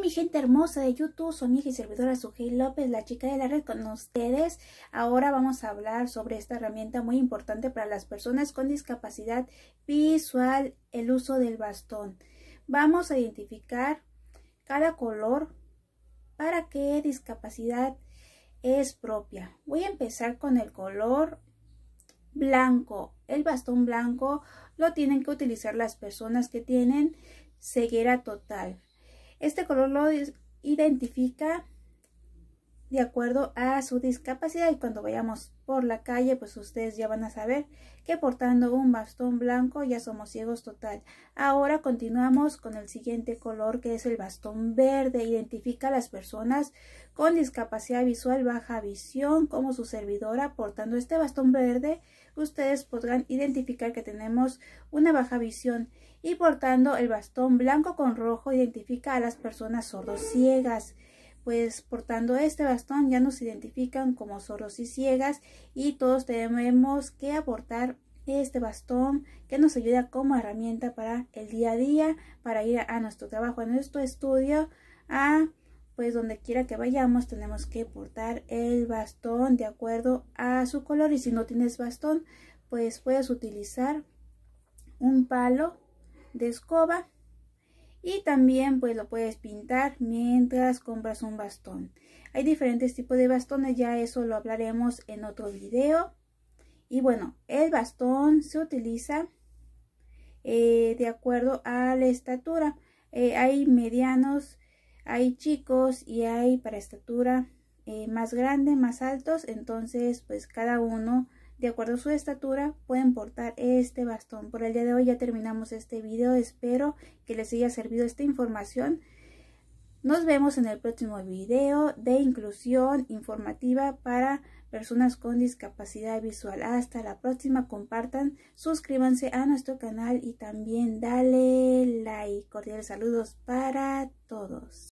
mi gente hermosa de YouTube? soy amiga y servidora Sujei López, la chica de la red con ustedes. Ahora vamos a hablar sobre esta herramienta muy importante para las personas con discapacidad visual, el uso del bastón. Vamos a identificar cada color para qué discapacidad es propia. Voy a empezar con el color blanco. El bastón blanco lo tienen que utilizar las personas que tienen ceguera total. Este color lo identifica de acuerdo a su discapacidad y cuando vayamos por la calle pues ustedes ya van a saber que portando un bastón blanco ya somos ciegos total. Ahora continuamos con el siguiente color que es el bastón verde. Identifica a las personas con discapacidad visual baja visión como su servidora portando este bastón verde ustedes podrán identificar que tenemos una baja visión y portando el bastón blanco con rojo identifica a las personas sordociegas. ciegas pues portando este bastón ya nos identifican como zorros y ciegas y todos tenemos que aportar este bastón que nos ayuda como herramienta para el día a día, para ir a nuestro trabajo, a nuestro estudio, a pues donde quiera que vayamos tenemos que portar el bastón de acuerdo a su color y si no tienes bastón pues puedes utilizar un palo de escoba y también pues lo puedes pintar mientras compras un bastón. Hay diferentes tipos de bastones, ya eso lo hablaremos en otro video. Y bueno, el bastón se utiliza eh, de acuerdo a la estatura. Eh, hay medianos, hay chicos y hay para estatura eh, más grande, más altos. Entonces, pues cada uno de acuerdo a su estatura, pueden portar este bastón. Por el día de hoy ya terminamos este video. Espero que les haya servido esta información. Nos vemos en el próximo video de inclusión informativa para personas con discapacidad visual. Hasta la próxima. Compartan, suscríbanse a nuestro canal y también dale like. Cordiales saludos para todos.